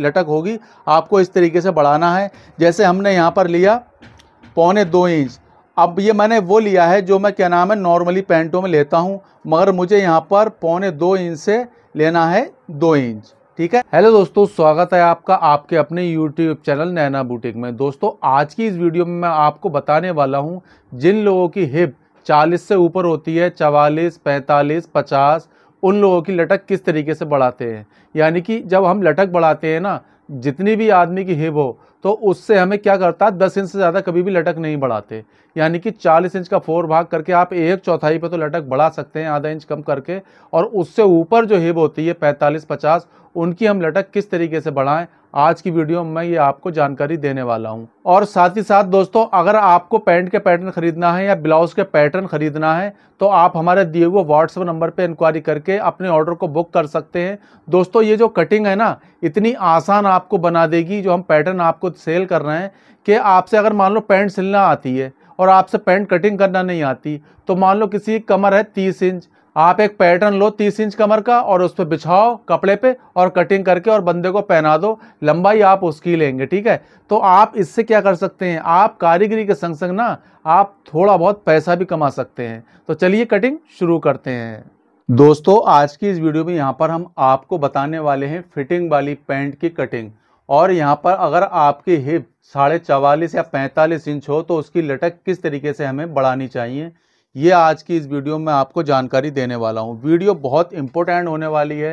लटक होगी आपको इस तरीके से बढ़ाना है जैसे हमने यहाँ पर लिया पौने दो इंच अब ये मैंने वो लिया है जो मैं क्या नाम है नॉर्मली पैंटों में लेता हूँ मगर मुझे यहाँ पर पौने दो इंच से लेना है दो इंच ठीक है हेलो दोस्तों स्वागत है आपका आपके अपने यूट्यूब चैनल नैना बुटीक में दोस्तों आज की इस वीडियो में मैं आपको बताने वाला हूँ जिन लोगों की हिप 40 से ऊपर होती है 44, 45, 50 उन लोगों की लटक किस तरीके से बढ़ाते हैं यानी कि जब हम लटक बढ़ाते हैं ना जितनी भी आदमी की हिप हो तो उससे हमें क्या करता है दस इंच से ज़्यादा कभी भी लटक नहीं बढ़ाते यानी कि चालीस इंच का फोर भाग करके आप एक चौथाई पर तो लटक बढ़ा सकते हैं आधा इंच कम करके और उससे ऊपर जो हिप होती है पैंतालीस पचास उनकी हम लटक किस तरीके से बढ़ाएँ आज की वीडियो में मैं ये आपको जानकारी देने वाला हूँ और साथ ही साथ दोस्तों अगर आपको पैंट के पैटर्न खरीदना है या ब्लाउज के पैटर्न खरीदना है तो आप हमारे दिए हुए व्हाट्सएप नंबर पर इंक्वायरी करके अपने ऑर्डर को बुक कर सकते हैं दोस्तों ये जो कटिंग है ना इतनी आसान आपको बना देगी जो हम पैटर्न आपको सेल कर रहे हैं कि आपसे अगर मान लो पैंट सिलना आती है और आपसे पैंट कटिंग करना नहीं आती तो मान लो किसी की कमर है तीस इंच आप एक पैटर्न लो तीस इंच कमर का और उस पर बिछाओ कपड़े पे और कटिंग करके और बंदे को पहना दो लंबाई आप उसकी लेंगे ठीक है तो आप इससे क्या कर सकते हैं आप कारीगरी के संग संग ना आप थोड़ा बहुत पैसा भी कमा सकते हैं तो चलिए कटिंग शुरू करते हैं दोस्तों आज की इस वीडियो में यहाँ पर हम आपको बताने वाले हैं फिटिंग वाली पैंट की कटिंग और यहाँ पर अगर आपकी हिप साढ़े चवालीस या पैंतालीस इंच हो तो उसकी लटक किस तरीके से हमें बढ़ानी चाहिए ये आज की इस वीडियो में आपको जानकारी देने वाला हूँ वीडियो बहुत इंपॉर्टेंट होने वाली है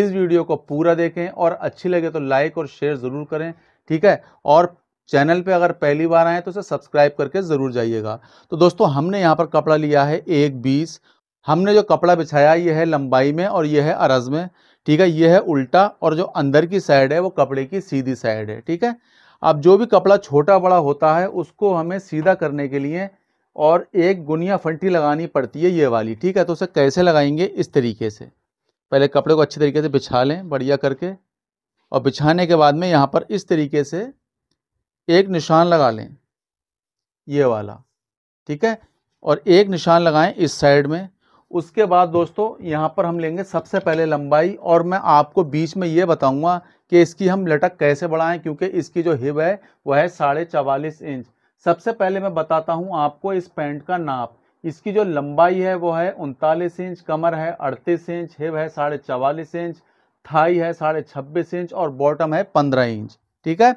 इस वीडियो को पूरा देखें और अच्छी लगे तो लाइक और शेयर ज़रूर करें ठीक है और चैनल पे अगर पहली बार आए तो उसे सब्सक्राइब करके ज़रूर जाइएगा तो दोस्तों हमने यहाँ पर कपड़ा लिया है एक बीस हमने जो कपड़ा बिछाया ये है लंबाई में और यह है अरज में ठीक है यह है उल्टा और जो अंदर की साइड है वो कपड़े की सीधी साइड है ठीक है अब जो भी कपड़ा छोटा बड़ा होता है उसको हमें सीधा करने के लिए और एक गुनिया फंटी लगानी पड़ती है ये वाली ठीक है तो उसे कैसे लगाएंगे इस तरीके से पहले कपड़े को अच्छे तरीके से बिछा लें बढ़िया करके और बिछाने के बाद में यहाँ पर इस तरीके से एक निशान लगा लें ये वाला ठीक है और एक निशान लगाएं इस साइड में उसके बाद दोस्तों यहाँ पर हम लेंगे सबसे पहले लंबाई और मैं आपको बीच में ये बताऊँगा कि इसकी हम लटक कैसे बढ़ाएं क्योंकि इसकी जो हिब है वह है साढ़े चवालीस इंच सबसे पहले मैं बताता हूँ आपको इस पैंट का नाप इसकी जो लंबाई है वो है उनतालीस इंच कमर है अड़तीस इंच हिप है साढ़े चवालीस इंच थाई है साढ़े छब्बीस इंच और बॉटम है पंद्रह इंच ठीक है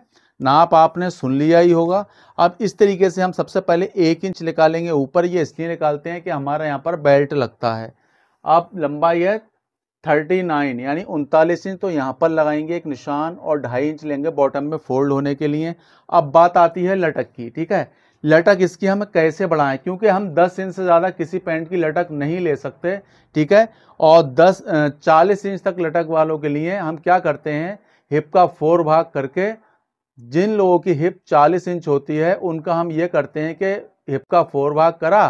नाप आपने सुन लिया ही होगा अब इस तरीके से हम सबसे पहले एक इंच निकालेंगे ऊपर ये इसलिए निकालते हैं कि हमारे यहाँ पर बेल्ट लगता है अब लंबाई है थर्टी नाइन यानी उनतालीस इंच तो यहाँ पर लगाएंगे एक निशान और ढाई इंच लेंगे बॉटम में फोल्ड होने के लिए अब बात आती है लटक की ठीक है लटक इसकी हम कैसे बढ़ाएं क्योंकि हम 10 इंच से ज़्यादा किसी पैंट की लटक नहीं ले सकते ठीक है और 10 40 इंच तक लटक वालों के लिए हम क्या करते हैं हिप का फोर भाग करके जिन लोगों की हिप 40 इंच होती है उनका हम ये करते हैं कि हिप का फोर भाग करा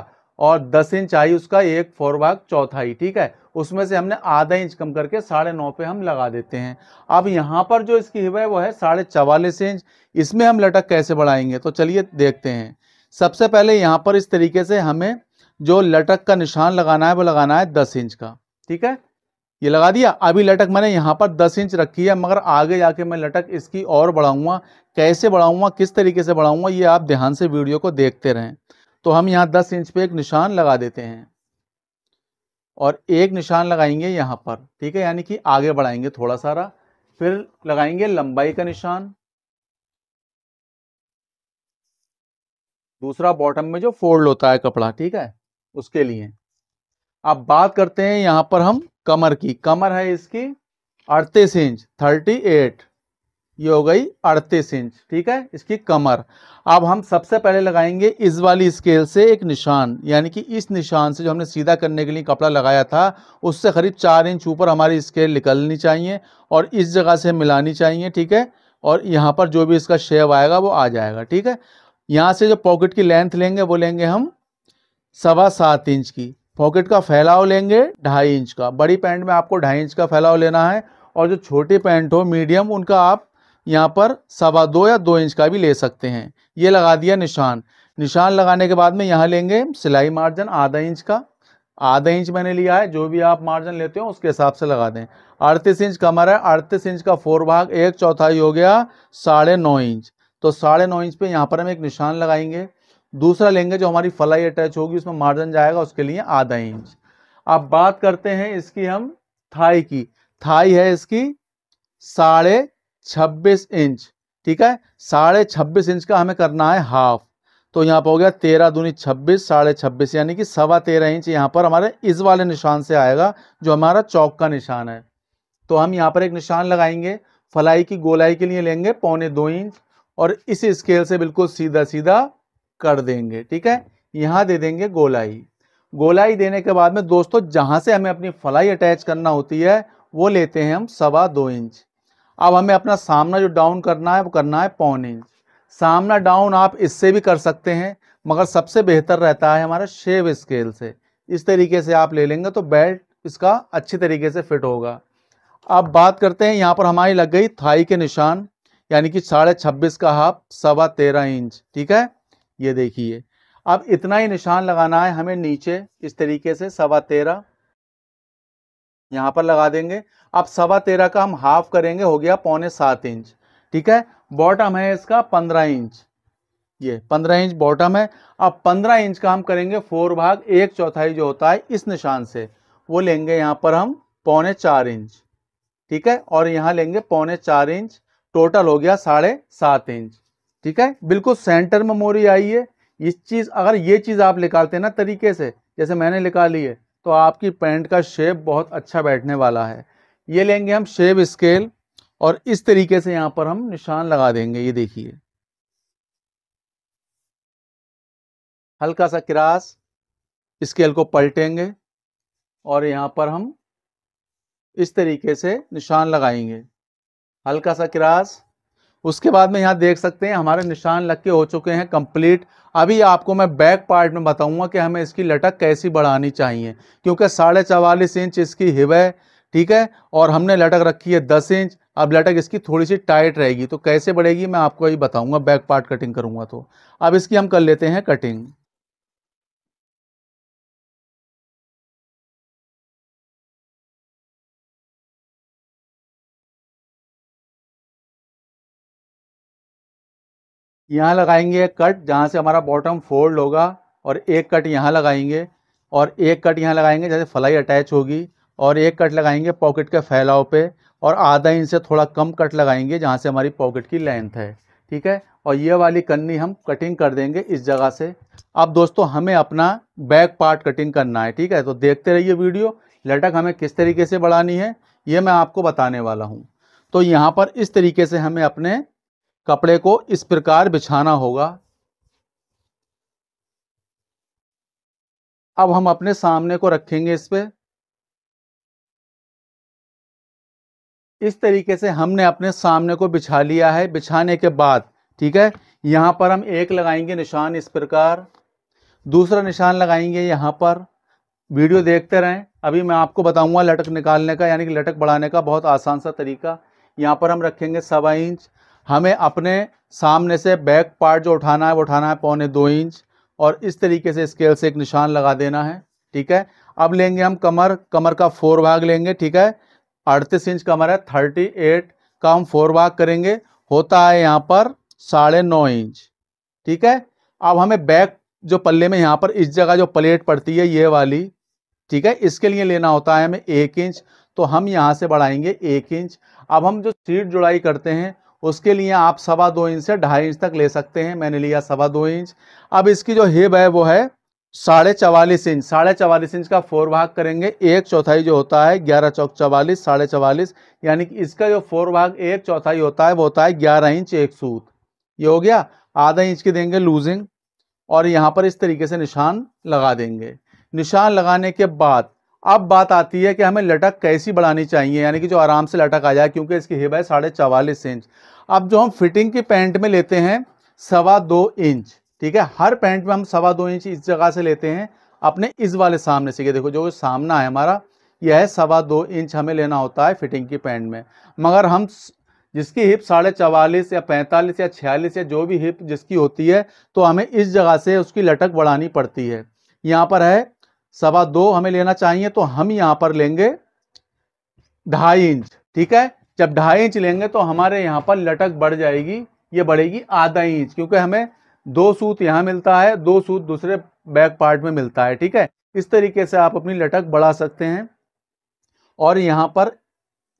और 10 इंच आई उसका एक फोर भाग चौथाई ठीक है उसमें से हमने आधा इंच कम करके साढ़े नौ पे हम लगा देते हैं अब यहाँ पर जो इसकी हिब है वो है साढ़े चवालीस इंच इसमें हम लटक कैसे बढ़ाएंगे तो चलिए देखते हैं सबसे पहले यहाँ पर इस तरीके से हमें जो लटक का निशान लगाना है वो लगाना है दस इंच का ठीक है ये लगा दिया अभी लटक मैंने यहाँ पर दस इंच रखी है मगर आगे जाके मैं लटक इसकी और बढ़ाऊंगा कैसे बढ़ाऊंगा किस तरीके से बढ़ाऊंगा ये आप ध्यान से वीडियो को देखते रहें तो हम यहाँ 10 इंच पे एक निशान लगा देते हैं और एक निशान लगाएंगे यहाँ पर ठीक है यानी कि आगे बढ़ाएंगे थोड़ा सारा फिर लगाएंगे लंबाई का निशान दूसरा बॉटम में जो फोल्ड होता है कपड़ा ठीक है उसके लिए अब बात करते हैं यहाँ पर हम कमर की कमर है इसकी अड़तीस इंच थर्टी एट ये हो गई अड़तीस इंच ठीक है इसकी कमर अब हम सबसे पहले लगाएंगे इस वाली स्केल से एक निशान यानी कि इस निशान से जो हमने सीधा करने के लिए कपड़ा लगाया था उससे करीब चार इंच ऊपर हमारी स्केल निकलनी चाहिए और इस जगह से मिलानी चाहिए ठीक है और यहाँ पर जो भी इसका शेव आएगा वो आ जाएगा ठीक है यहाँ से जो पॉकेट की लेंथ लेंगे वो लेंगे हम सवा सात इंच की पॉकेट का फैलाव लेंगे ढाई इंच का बड़ी पैंट में आपको ढाई इंच का फैलाव लेना है और जो छोटी पैंट हो मीडियम उनका आप यहाँ पर सवा दो या दो इंच का भी ले सकते हैं ये लगा दिया निशान निशान लगाने के बाद में यहाँ लेंगे सिलाई मार्जिन आधा इंच का आधा इंच मैंने लिया है जो भी आप मार्जिन लेते हो उसके हिसाब से लगा दें अड़तीस इंच कमर है अड़तीस इंच का फोर भाग एक चौथाई हो गया साढ़े नौ इंच तो साढ़े नौ इंच पे यहाँ पर हम एक निशान लगाएंगे दूसरा लेंगे जो हमारी फलाई अटैच होगी उसमें मार्जिन जाएगा उसके लिए आधा इंच अब बात करते हैं इसकी हम थाई की थाई है इसकी साढ़े छब्बीस इंच ठीक है साढ़े छब्बीस इंच का हमें करना है हाफ तो यहाँ पर हो गया तेरह दूनी छब्बीस साढ़े छब्बीस यानी कि सवा तेरह इंच यहाँ पर हमारे इस वाले निशान से आएगा जो हमारा चौक का निशान है तो हम यहाँ पर एक निशान लगाएंगे फलाई की गोलाई के लिए लेंगे पौने दो इंच और इस स्केल से बिल्कुल सीधा सीधा कर देंगे ठीक है यहाँ दे देंगे गोलाई गोलाई देने के बाद में दोस्तों जहाँ से हमें अपनी फलाई अटैच करना होती है वो लेते हैं हम सवा दो इंच अब हमें अपना सामना जो डाउन करना है वो करना है पौन इंच सामना डाउन आप इससे भी कर सकते हैं मगर सबसे बेहतर रहता है हमारा शेव स्केल से इस तरीके से आप ले लेंगे तो बेल्ट इसका अच्छी तरीके से फिट होगा अब बात करते हैं यहाँ पर हमारी लग गई थाई के निशान यानी कि साढ़े छब्बीस का हाफ सवा तेरह इंच ठीक है ये देखिए अब इतना ही निशान लगाना है हमें नीचे इस तरीके से सवा तेरह यहाँ पर लगा देंगे अब सवा तेरह का हम हाफ करेंगे हो गया पौने सात इंच ठीक है बॉटम है इसका पंद्रह इंच ये पंद्रह इंच बॉटम है अब पंद्रह इंच का हम करेंगे फोर भाग एक चौथाई जो होता है इस निशान से वो लेंगे यहाँ पर हम पौने चार इंच ठीक है और यहाँ लेंगे पौने चार इंच टोटल हो गया साढ़े सात इंच ठीक है बिल्कुल सेंटर में मोरी आई है इस चीज़ अगर ये चीज़ आप निकालते हैं ना तरीके से जैसे मैंने निकाली है तो आपकी पैंट का शेप बहुत अच्छा बैठने वाला है ये लेंगे हम शेव स्केल और इस तरीके से यहां पर हम निशान लगा देंगे ये देखिए हल्का सा क्रास स्केल को पलटेंगे और यहां पर हम इस तरीके से निशान लगाएंगे हल्का सा क्रास उसके बाद में यहां देख सकते हैं हमारे निशान लग के हो चुके हैं कंप्लीट अभी आपको मैं बैक पार्ट में बताऊंगा कि हमें इसकी लटक कैसी बढ़ानी चाहिए क्योंकि साढ़े चवालीस इंच इसकी हिब ठीक है और हमने लटक रखी है दस इंच अब लटक इसकी थोड़ी सी टाइट रहेगी तो कैसे बढ़ेगी मैं आपको ये बताऊंगा बैक पार्ट कटिंग करूंगा तो अब इसकी हम कर लेते हैं कटिंग यहाँ लगाएंगे एक कट जहाँ से हमारा बॉटम फोल्ड होगा और एक कट यहाँ लगाएंगे और एक कट यहाँ लगाएंगे जैसे फ्लाई अटैच होगी और एक कट लगाएंगे पॉकेट के फैलाव पे और आधा इंच से थोड़ा कम कट लगाएंगे जहाँ से हमारी पॉकेट की लेंथ है ठीक है और ये वाली कन्नी हम कटिंग कर देंगे इस जगह से अब दोस्तों हमें अपना बैक पार्ट कटिंग करना है ठीक है तो देखते रहिए वीडियो लटक हमें किस तरीके से बढ़ानी है ये मैं आपको बताने वाला हूँ तो यहाँ पर इस तरीके से हमें अपने कपड़े को इस प्रकार बिछाना होगा अब हम अपने सामने को रखेंगे इस पर इस तरीके से हमने अपने सामने को बिछा लिया है बिछाने के बाद ठीक है यहाँ पर हम एक लगाएंगे निशान इस प्रकार दूसरा निशान लगाएंगे यहाँ पर वीडियो देखते रहें अभी मैं आपको बताऊंगा लटक निकालने का यानी कि लटक बढ़ाने का बहुत आसान सा तरीका यहाँ पर हम रखेंगे सवा इंच हमें अपने सामने से बैक पार्ट जो उठाना है वो उठाना है पौने दो इंच और इस तरीके से स्केल से एक निशान लगा देना है ठीक है अब लेंगे हम कमर कमर का फोर भाग लेंगे ठीक है अड़तीस इंच का हमारा थर्टी एट का हम फोर वाक करेंगे होता है यहाँ पर साढ़े नौ इंच ठीक है अब हमें बैक जो पल्ले में यहाँ पर इस जगह जो प्लेट पड़ती है ये वाली ठीक है इसके लिए लेना होता है हमें एक इंच तो हम यहाँ से बढ़ाएंगे एक इंच अब हम जो सीट जुड़ाई करते हैं उसके लिए आप सवा दो इंच से ढाई इंच तक ले सकते हैं मैंने लिया सवा दो इंच अब इसकी जो हेब है वो है साढ़े चवालीस इंच साढ़े चवालीस इंच का फोर भाग करेंगे एक चौथाई जो होता है ग्यारह चौक चवालीस साढ़े चवालीस यानी कि इसका जो फोर भाग एक चौथाई होता है वो होता है ग्यारह इंच एक सूत ये हो गया आधा इंच की देंगे लूजिंग और यहाँ पर इस तरीके से निशान लगा देंगे निशान लगाने के बाद अब बात आती है कि हमें लटक कैसी बढ़ानी चाहिए यानी कि जो आराम से लटक आ जाए क्योंकि इसकी हिब है साढ़े चवालीस इंच अब जो हम फिटिंग की पैंट में लेते हैं सवा दो इंच ठीक है हर पैंट में हम सवा दो इंच इस जगह से लेते हैं अपने इस वाले सामने से ये देखो जो सामना है हमारा यह है सवा दो इंच हमें लेना होता है फिटिंग की पैंट में मगर हम जिसकी हिप साढ़े चवालीस या पैंतालीस या छियालीस या जो भी हिप जिसकी होती है तो हमें इस जगह से उसकी लटक बढ़ानी पड़ती है यहाँ पर है सवा दो हमें लेना चाहिए तो हम यहाँ पर लेंगे ढाई इंच ठीक है जब ढाई इंच लेंगे तो हमारे यहाँ पर लटक बढ़ जाएगी ये बढ़ेगी आधा इंच क्योंकि हमें दो सूत यहाँ मिलता है दो सूत दूसरे बैक पार्ट में मिलता है ठीक है इस तरीके से आप अपनी लटक बढ़ा सकते हैं और यहाँ पर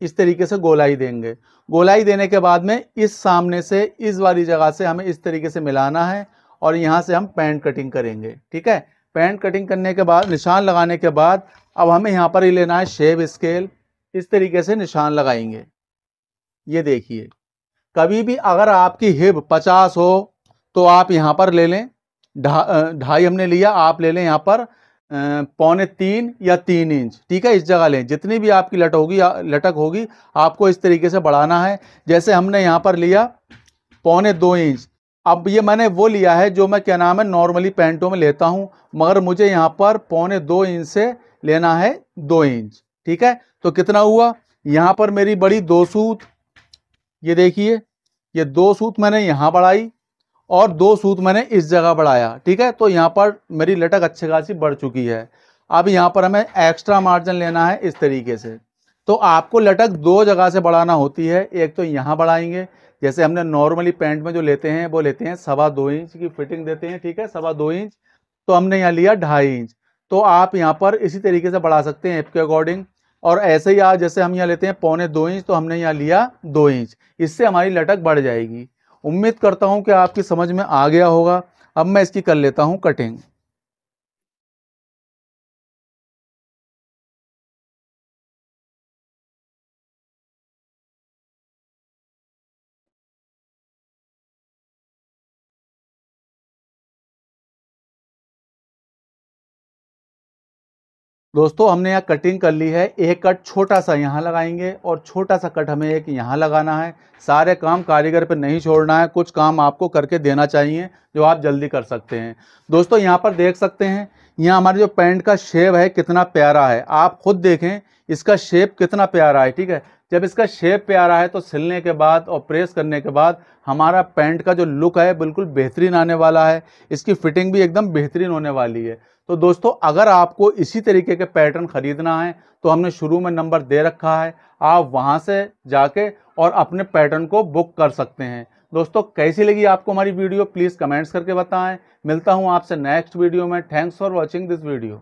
इस तरीके से गोलाई देंगे गोलाई देने के बाद में इस सामने से इस वाली जगह से हमें इस तरीके से मिलाना है और यहाँ से हम पैंट कटिंग करेंगे ठीक है पैंट कटिंग करने के बाद निशान लगाने के बाद अब हमें यहाँ पर ही लेना है शेप स्केल इस तरीके से निशान लगाएंगे ये देखिए कभी भी अगर आपकी हिप 50 हो तो आप यहाँ पर ले लें ढाई हमने लिया आप ले लें यहाँ पर पौने तीन या तीन इंच ठीक है इस जगह लें जितनी भी आपकी लट होगी लटक होगी आपको इस तरीके से बढ़ाना है जैसे हमने यहाँ पर लिया पौने दो इंच अब ये मैंने वो लिया है जो मैं क्या नाम है नॉर्मली पैंटों में लेता हूँ मगर मुझे यहाँ पर पौने दो इंच से लेना है दो इंच ठीक है तो कितना हुआ यहाँ पर मेरी बड़ी दो सूत ये देखिए ये दो सूत मैंने यहाँ बढ़ाई और दो सूत मैंने इस जगह बढ़ाया ठीक है तो यहाँ पर मेरी लटक अच्छे खासी बढ़ चुकी है अब यहाँ पर हमें एक्स्ट्रा मार्जिन लेना है इस तरीके से तो आपको लटक दो जगह से बढ़ाना होती है एक तो यहाँ बढ़ाएंगे जैसे हमने नॉर्मली पैंट में जो लेते हैं वो लेते हैं सवा दो इंच की फिटिंग देते हैं ठीक है सवा दो इंच तो हमने यहाँ लिया ढाई इंच तो आप यहाँ पर इसी तरीके से बढ़ा सकते हैं आपके अकॉर्डिंग और ऐसे ही आज जैसे हम यहाँ लेते हैं पौने दो इंच तो हमने यहाँ लिया दो इंच इससे हमारी लटक बढ़ जाएगी उम्मीद करता हूँ कि आपकी समझ में आ गया होगा अब मैं इसकी कर लेता हूँ कटिंग दोस्तों हमने यहाँ कटिंग कर ली है एक कट छोटा सा यहाँ लगाएंगे और छोटा सा कट हमें एक यहाँ लगाना है सारे काम कारीगर पर नहीं छोड़ना है कुछ काम आपको करके देना चाहिए जो आप जल्दी कर सकते हैं दोस्तों यहाँ पर देख सकते हैं यहाँ हमारे जो पैंट का शेप है कितना प्यारा है आप खुद देखें इसका शेप कितना प्यारा है ठीक है जब इसका शेप प्यारा है तो सिलने के बाद और प्रेस करने के बाद हमारा पैंट का जो लुक है बिल्कुल बेहतरीन आने वाला है इसकी फिटिंग भी एकदम बेहतरीन होने वाली है तो दोस्तों अगर आपको इसी तरीके के पैटर्न ख़रीदना है तो हमने शुरू में नंबर दे रखा है आप वहाँ से जाके और अपने पैटर्न को बुक कर सकते हैं दोस्तों कैसी लगी आपको हमारी वीडियो प्लीज़ कमेंट्स करके बताएं मिलता हूँ आपसे नेक्स्ट वीडियो में thanks for watching this video